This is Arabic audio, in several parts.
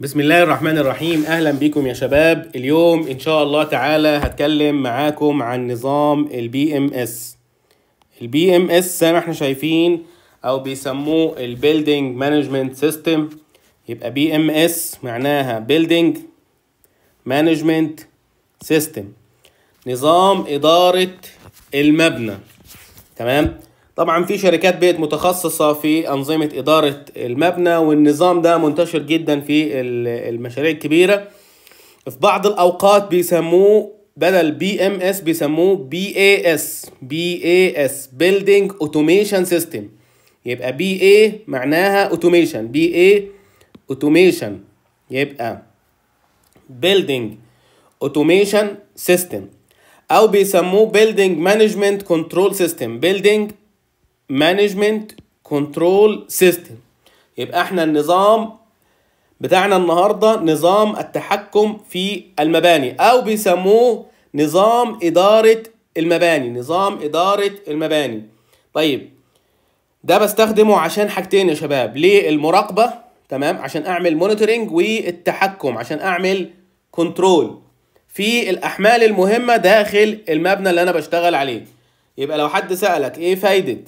بسم الله الرحمن الرحيم اهلا بيكم يا شباب اليوم ان شاء الله تعالى هتكلم معاكم عن نظام البي ام اس البي ام اس زي ما احنا شايفين او بيسموه البيلدينج مانجمنت سيستم يبقى بي ام اس معناها بيلدينج مانجمنت سيستم نظام اداره المبنى تمام طبعا في شركات بيت متخصصة في أنظمة إدارة المبنى والنظام ده منتشر جدا في المشاريع الكبيرة في بعض الأوقات بيسموه بدل بي ام اس بيسموه بي اي اس بي اي اس بيلدينج اوتوميشن سيستم يبقى بي اي معناها اوتوميشن بي اي اوتوميشن يبقى بيلدينج اوتوميشن سيستم او بيسموه بيلدينج مانجمنت كنترول سيستم بيلدينج مانجمنت كنترول سيستم يبقى احنا النظام بتاعنا النهارده نظام التحكم في المباني او بيسموه نظام اداره المباني نظام اداره المباني طيب ده بستخدمه عشان حاجتين يا شباب ليه المراقبه تمام عشان اعمل مونيتورنج والتحكم عشان اعمل كنترول في الاحمال المهمه داخل المبنى اللي انا بشتغل عليه يبقى لو حد سالك ايه فايده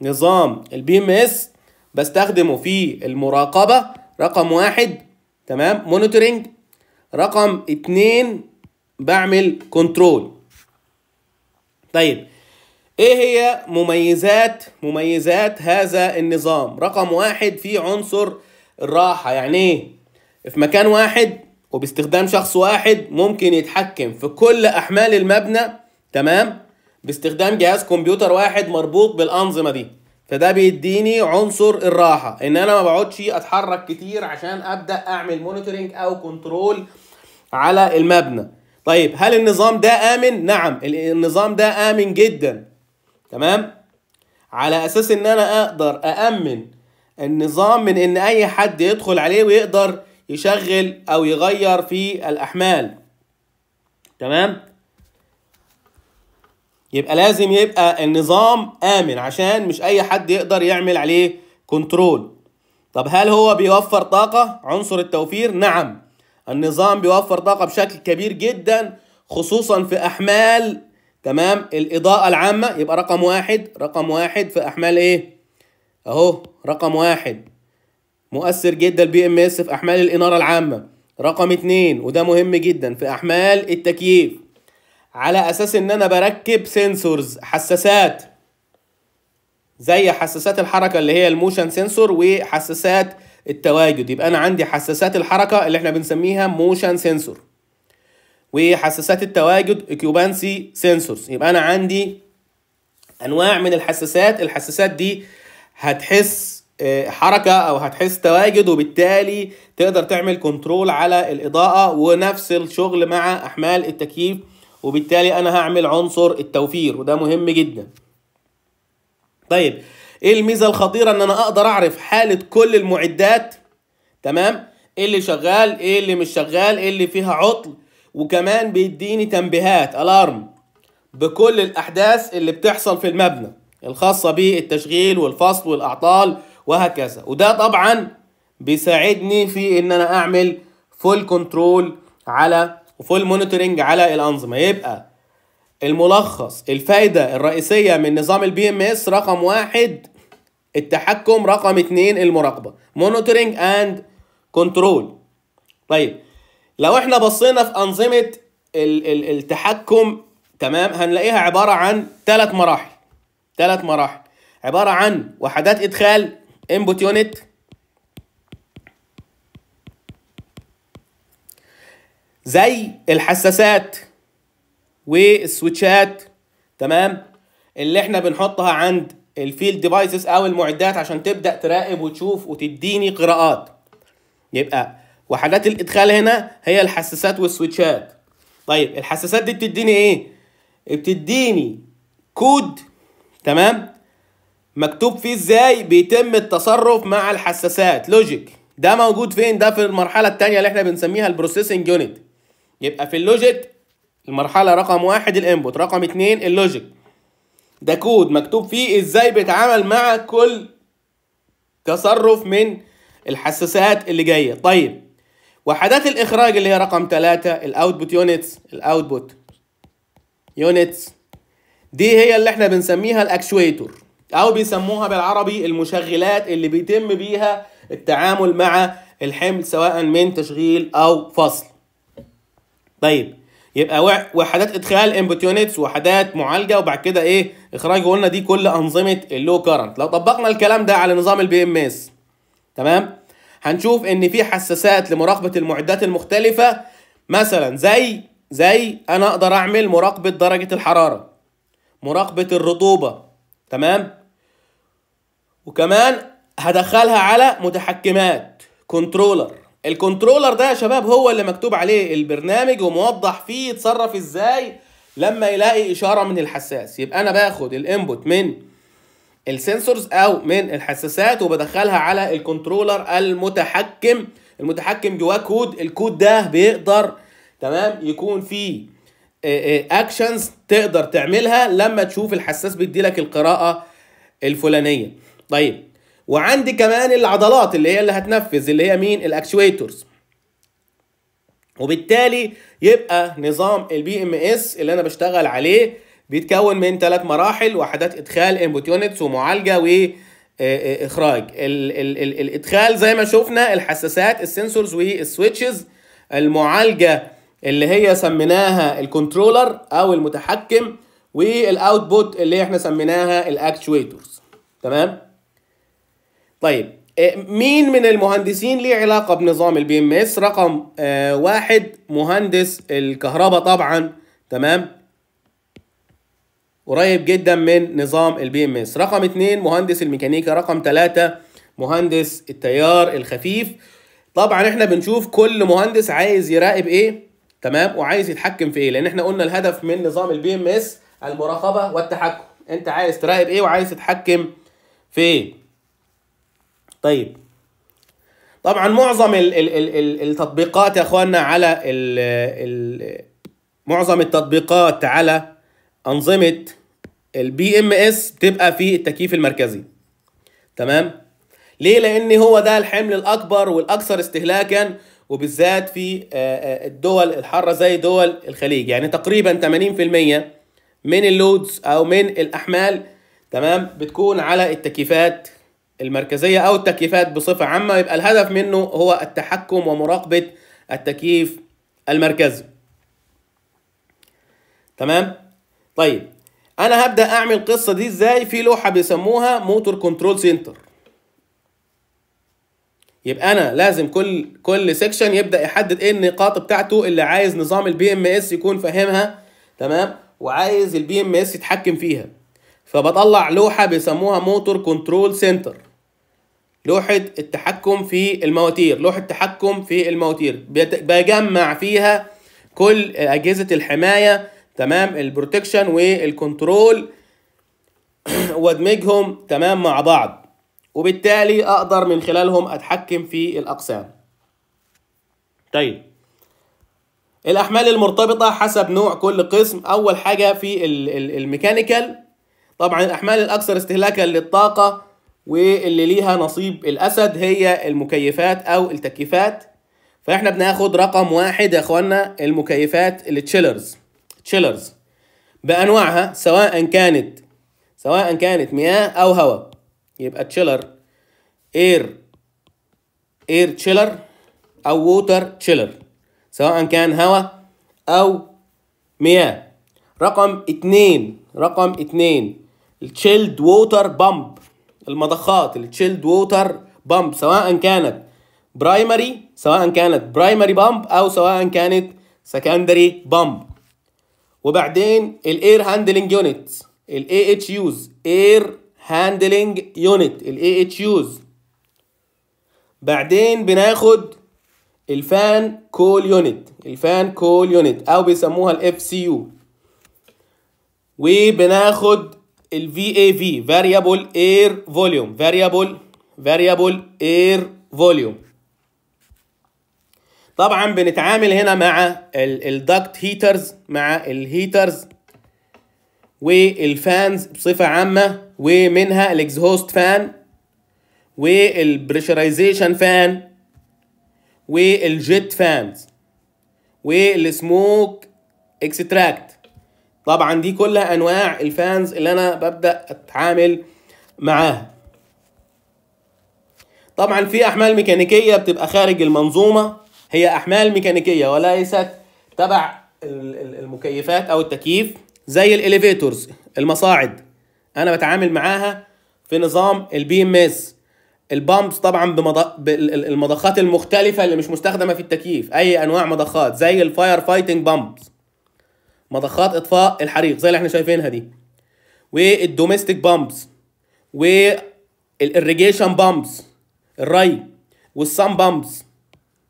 نظام البي ام اس بستخدمه في المراقبه رقم واحد تمام مونيتورنج رقم اتنين بعمل كنترول طيب ايه هي مميزات مميزات هذا النظام رقم واحد في عنصر الراحة يعني ايه في مكان واحد وباستخدام شخص واحد ممكن يتحكم في كل احمال المبنى تمام باستخدام جهاز كمبيوتر واحد مربوط بالانظمه دي فده بيديني عنصر الراحه ان انا ما بقعدش اتحرك كتير عشان ابدا اعمل مونيتورنج او كنترول على المبنى طيب هل النظام ده امن نعم النظام ده امن جدا تمام على اساس ان انا اقدر اامن النظام من ان اي حد يدخل عليه ويقدر يشغل او يغير في الاحمال تمام يبقى لازم يبقى النظام امن عشان مش اي حد يقدر يعمل عليه كنترول طب هل هو بيوفر طاقة عنصر التوفير نعم النظام بيوفر طاقة بشكل كبير جدا خصوصا في احمال تمام الاضاءة العامة يبقى رقم واحد رقم واحد في احمال ايه اهو رقم واحد مؤثر جدا البي ام اس في احمال الانارة العامة رقم اتنين وده مهم جدا في احمال التكييف على اساس ان انا بركب سنسورز حساسات زي حساسات الحركه اللي هي الموشن سنسور وحساسات التواجد يبقى انا عندي حساسات الحركه اللي احنا بنسميها موشن سنسور وحساسات التواجد اكيوبانسي سنسورز يبقى انا عندي انواع من الحساسات الحساسات دي هتحس آه، حركه او هتحس تواجد وبالتالي تقدر تعمل كنترول على الاضاءه ونفس الشغل مع احمال التكييف وبالتالي انا هعمل عنصر التوفير وده مهم جدا طيب ايه الميزه الخطيره ان انا اقدر اعرف حاله كل المعدات تمام ايه اللي شغال ايه اللي مش شغال ايه اللي فيها عطل وكمان بيديني تنبيهات الارم بكل الاحداث اللي بتحصل في المبنى الخاصه بالتشغيل والفصل والاعطال وهكذا وده طبعا بيساعدني في ان انا اعمل فول كنترول على وفول مونيتورنج على الانظمه يبقى الملخص الفائده الرئيسيه من نظام البي ام اس رقم واحد التحكم رقم اتنين المراقبه مونيتورنج اند كنترول طيب لو احنا بصينا في انظمه التحكم تمام هنلاقيها عباره عن ثلاث مراحل ثلاث مراحل عباره عن وحدات ادخال انبوت يونت زي الحساسات والسويتشات تمام اللي احنا بنحطها عند الفيلد ديفايسز او المعدات عشان تبدا تراقب وتشوف وتديني قراءات يبقى وحاجات الادخال هنا هي الحساسات والسويتشات طيب الحساسات دي بتديني ايه بتديني كود تمام مكتوب فيه ازاي بيتم التصرف مع الحساسات لوجيك ده موجود فين ده في المرحله الثانيه اللي احنا بنسميها البروسيسنج يونت يبقى في اللوجيك المرحلة رقم واحد الانبوت رقم اتنين اللوجيك ده كود مكتوب فيه ازاي بيتعامل مع كل تصرف من الحساسات اللي جاية طيب وحدات الاخراج اللي هي رقم تلاتة الاوتبوت يونتس الاوتبوت يونتس دي هي اللي احنا بنسميها الاكشويتور او بيسموها بالعربي المشغلات اللي بيتم بيها التعامل مع الحمل سواء من تشغيل او فصل طيب يبقى وحدات ادخال انبوت يونتس وحدات معالجه وبعد كده ايه اخراج قلنا دي كل انظمه اللو كارنت لو طبقنا الكلام ده على نظام البي ام اس تمام هنشوف ان في حساسات لمراقبه المعدات المختلفه مثلا زي زي انا اقدر اعمل مراقبه درجه الحراره مراقبه الرطوبه تمام وكمان هدخلها على متحكمات كنترولر الكنترولر ده يا شباب هو اللي مكتوب عليه البرنامج وموضح فيه يتصرف ازاي لما يلاقي اشاره من الحساس يبقى انا باخد الانبوت من السنسورز او من الحساسات وبدخلها على الكنترولر المتحكم المتحكم جواه كود الكود ده بيقدر تمام يكون فيه اكشنز آه، آه، تقدر تعملها لما تشوف الحساس بيديلك القراءه الفلانيه طيب وعندي كمان العضلات اللي هي اللي هتنفذ اللي هي مين الاكتويتورز وبالتالي يبقى نظام البي ام اس اللي انا بشتغل عليه بيتكون من ثلاث مراحل وحدات ادخال انبوت يونتس ومعالجه و آه، آه، اخراج الادخال زي ما شفنا الحساسات السنسورز والسويتشز المعالجه اللي هي سميناها الكنترولر او المتحكم والاوتبوت اللي احنا سميناها الاكتويتورز تمام طيب آه، مين من المهندسين ليه علاقة بنظام البي ام اس رقم آه، واحد مهندس الكهرباء طبعا تمام قريب جدا من نظام البي ام اس رقم اتنين مهندس الميكانيكا رقم تلاتة مهندس التيار الخفيف طبعا احنا بنشوف كل مهندس عايز يراقب ايه تمام وعايز يتحكم في ايه لان احنا قلنا الهدف من نظام البي ام اس المراقبه والتحكم انت عايز تراقب ايه وعايز تتحكم في ايه طيب طبعا معظم التطبيقات يا اخواننا على معظم التطبيقات على انظمه البي ام اس بتبقى في التكييف المركزي تمام ليه لان هو ده الحمل الاكبر والاكثر استهلاكا وبالذات في آه، آه، الدول الحاره زي دول الخليج يعني تقريبا 80% من اللودز او من الاحمال تمام بتكون على التكييفات المركزية أو التكييفات بصفة عامة يبقى الهدف منه هو التحكم ومراقبة التكييف المركزي تمام طيب أنا هبدأ أعمل القصة دي إزاي في لوحة بيسموها موتور كنترول سنتر يبقى أنا لازم كل كل سيكشن يبدأ يحدد إيه النقاط بتاعته اللي عايز نظام البي إم إس يكون فاهمها تمام وعايز البي إم إس يتحكم فيها فبطلع لوحة بيسموها موتور كنترول سنتر لوحة التحكم في المواتير لوحة التحكم في المواتير بجمع فيها كل أجهزة الحماية تمام البروتكشن والكنترول وادمجهم تمام مع بعض وبالتالي أقدر من خلالهم أتحكم في الأقسام طيب الأحمال المرتبطة حسب نوع كل قسم أول حاجة في الميكانيكال طبعا الأحمال الأكثر استهلاكا للطاقة واللي ليها نصيب الاسد هي المكيفات او التكييفات فاحنا بناخد رقم واحد يا اخوانا المكيفات التشيلرز تشيلرز بانواعها سواء كانت سواء كانت مياه او هواء يبقى تشيلر اير اير تشيلر او ووتر تشيلر سواء كان هواء او مياه رقم اتنين رقم اتنين التشيلد ووتر بامب المضخات التشيلد ووتر بامب سواء كانت برايمري سواء كانت برايمري بامب او سواء كانت سكندري بامب وبعدين الاير هاندلنج يونت الاي اتش يوز اير هاندلنج يونت الاي اتش يوز بعدين بناخد الفان كول يونت الفان كول يونت او بيسموها الاف سي يو وبناخد ال VAV variable air volume variable variable air volume طبعا بنتعامل هنا مع ال, ال duct heaters مع ال heaters والفانز بصفة عامة ومنها الاكزهوست فان والبريشرايزيشن فان والجيت فانز والسموك اكستراكت طبعا دي كلها انواع الفانز اللي انا ببدا اتعامل معاها طبعا في احمال ميكانيكيه بتبقى خارج المنظومه هي احمال ميكانيكيه وليست تبع المكيفات او التكييف زي الاليفيتورز المصاعد انا بتعامل معاها في نظام البي ام اس البامبس طبعا بالمضخات المختلفه اللي مش مستخدمه في التكييف اي انواع مضخات زي الفاير فايتنج بامبس مضخات اطفاء الحريق زي اللي احنا شايفينها دي والدوميستيك بامبس والاريجيشن بامبس الري والصن بامبس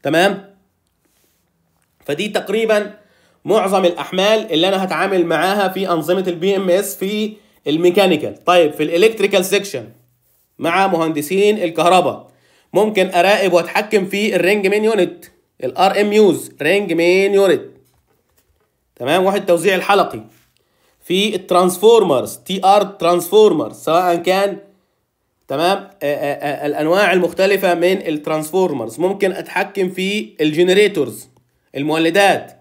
تمام فدي تقريبا معظم الاحمال اللي انا هتعامل معاها في انظمه البي ام اس في الميكانيكال طيب في الالكتريكال سيكشن مع مهندسين الكهرباء ممكن اراقب واتحكم في الرينج مين يونت الار ام يوز رينج مين يونت تمام واحد توزيع الحلقي في الترانسفورمرز تي ار ترانسفورمرز سواء كان تمام آآ آه، آآ آه، آه، الانواع المختلفه من الترانسفورمرز ممكن اتحكم في الجنريتورز المولدات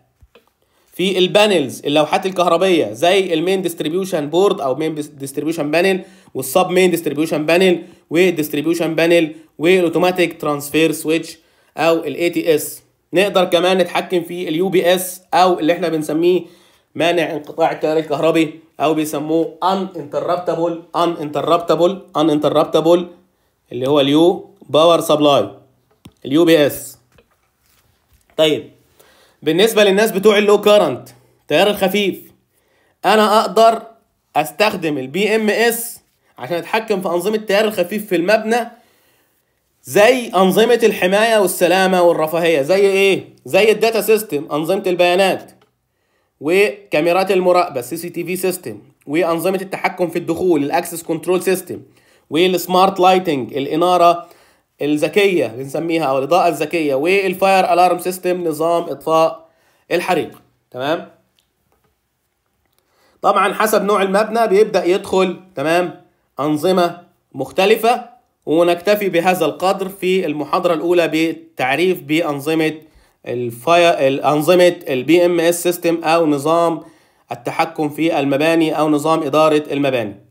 في البانلز اللوحات الكهربيه زي المين ديستريبيوشن بورد او مين ديستريبيوشن بانل والسب مين ديستريبيوشن بانل والديستريبيوشن بانل والاوتوماتيك ترانسفير سويتش او الاي تي اس نقدر كمان نتحكم في اليو بي اس او اللي احنا بنسميه مانع انقطاع التيار الكهربي او بيسموه ان انتربتابل ان انتربتابل ان انتربتابل اللي هو اليو باور سبلاي اليو بي اس طيب بالنسبه للناس بتوع اللو كارنت التيار الخفيف انا اقدر استخدم البي ام اس عشان اتحكم في انظمه التيار الخفيف في المبنى زي انظمه الحمايه والسلامه والرفاهيه زي ايه زي الداتا سيستم انظمه البيانات وكاميرات المراقبه السي سي تي في سيستم وانظمه التحكم في الدخول الاكسس كنترول سيستم والسمارت لايتنج الاناره الذكيه بنسميها او الاضاءه الذكيه والفاير الارم سيستم نظام اطفاء الحريق تمام طبعا حسب نوع المبنى بيبدا يدخل تمام انظمه مختلفه ونكتفي بهذا القدر في المحاضرة الأولى بتعريف بأنظمة الفاي... الأنظمة البي ام اس سيستم أو نظام التحكم في المباني أو نظام إدارة المباني